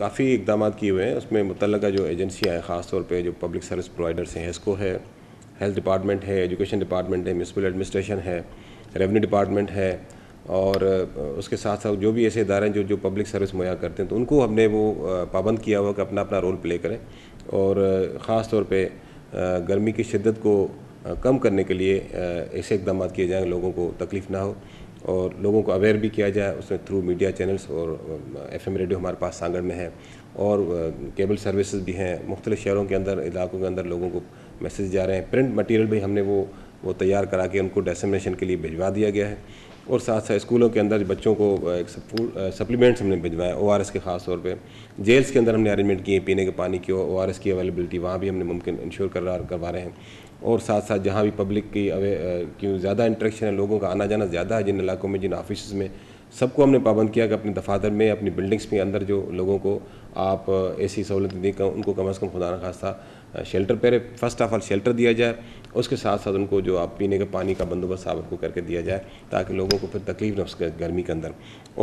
काफ़ी इकदाम किए हुए हैं उसमें मुतल जो एजेंसियाँ हैं ख़ास तौर पर जो पब्लिक सर्विस प्रोवाइडर्स हैं हेस्को है हेल्थ डिपार्टमेंट है एजुकेशन डिपार्टमेंट है म्यूनसिपल एडमिनिस्ट्रेशन है रेवेन्यू डिपार्टमेंट है और uh, उसके साथ साथ जो भी ऐसे इदारे हैं जो जो पब्लिक सर्विस मुहैया करते हैं तो उनको हमने वो uh, पाबंद किया हुआ कि अपना अपना रोल प्ले करें और uh, ख़ास तौर पे गर्मी की शिद्दत को कम करने के लिए ऐसे इकदाम किए जाएँ लोगों को तकलीफ़ ना हो और लोगों को अवेयर भी किया जाए उसमें थ्रू मीडिया चैनल्स और एफ um, रेडियो हमारे पास सांगड़ में है और केबल uh, सर्विसेज भी हैं मुख्तलि शहरों के अंदर इलाकों के अंदर लोगों को मैसेज जा रहे हैं प्रिंट मटेरियल भी हमने वो वो तैयार करा के उनको डेसमिनेशन के लिए भिजवा दिया गया है और साथ साथ स्कूलों के अंदर बच्चों को एक सप्लीमेंट्स हमने भिजवाए ओ आर एस के ख़ास तौर पे जेल्स के अंदर हमने अरेंजमेंट किए पीने के पानी की ओ आर एस की अवेलेबिलिटी वहाँ भी हमने मुमकिन इंश्योर करवा करवा रहे हैं और साथ साथ जहाँ भी पब्लिक की अवे क्यों ज़्यादा इंट्रेक्शन है लोगों का आना जाना ज़्यादा है जिन इलाकों में जिन ऑफिस में सबको हमने पाबंद किया कि अपने दफातर में अपनी बिल्डिंग्स में अंदर जो लोगों को आप ऐसी सहूलतें दी उनको कम अज़ कम खुदा खास्ता शेल्टर पहले फ़र्स्ट ऑफ़ ऑल शेल्टर दिया जाए उसके साथ साथ उनको जो आप पीने के पानी का बंदोबस्त आप उनको करके दिया जाए ताकि लोगों को फिर तकलीफ ना उसके गर्मी के अंदर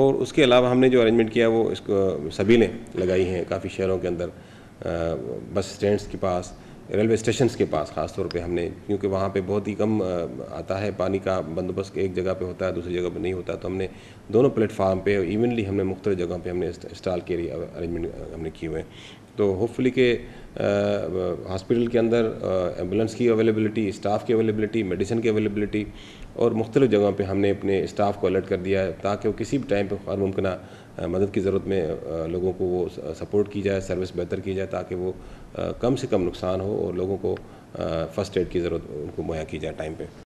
और उसके अलावा हमने जो अरेंजमेंट किया वो इसको सबीलें लगाई हैं काफ़ी शहरों के अंदर बस स्टैंड के पास रेलवे स्टेशन के पास ख़ासतौर पे हमने क्योंकि वहाँ पे बहुत ही कम आता है पानी का बंदोबस्त एक जगह पे होता है दूसरी जगह पे नहीं होता तो हमने दोनों प्लेटफार्म पे इवनली हमने मुख्तलि जगह पे हमने इस्टाल के लिए अरेंजमेंट हमने किए हुए हैं तो होपफुली के हॉस्पिटल के अंदर एम्बुलेंस की अवेलेबिलिटी स्टाफ की अवेलेबिलिटी मेडिसिन की अवेलेबिलिटी और मुख्तलिफ़ जगहों पर हमने अपने स्टाफ को अलर्ट कर दिया है ताकि वो किसी भी टाइम पर हर मुमकिन मदद की ज़रूरत में लोगों को वो सपोर्ट की जाए सर्विस बेहतर की जाए ताकि वो कम से कम नुकसान हो और लोगों को फ़र्स्ट एड की ज़रूरत उनको मुहैया की जाए टाइम पर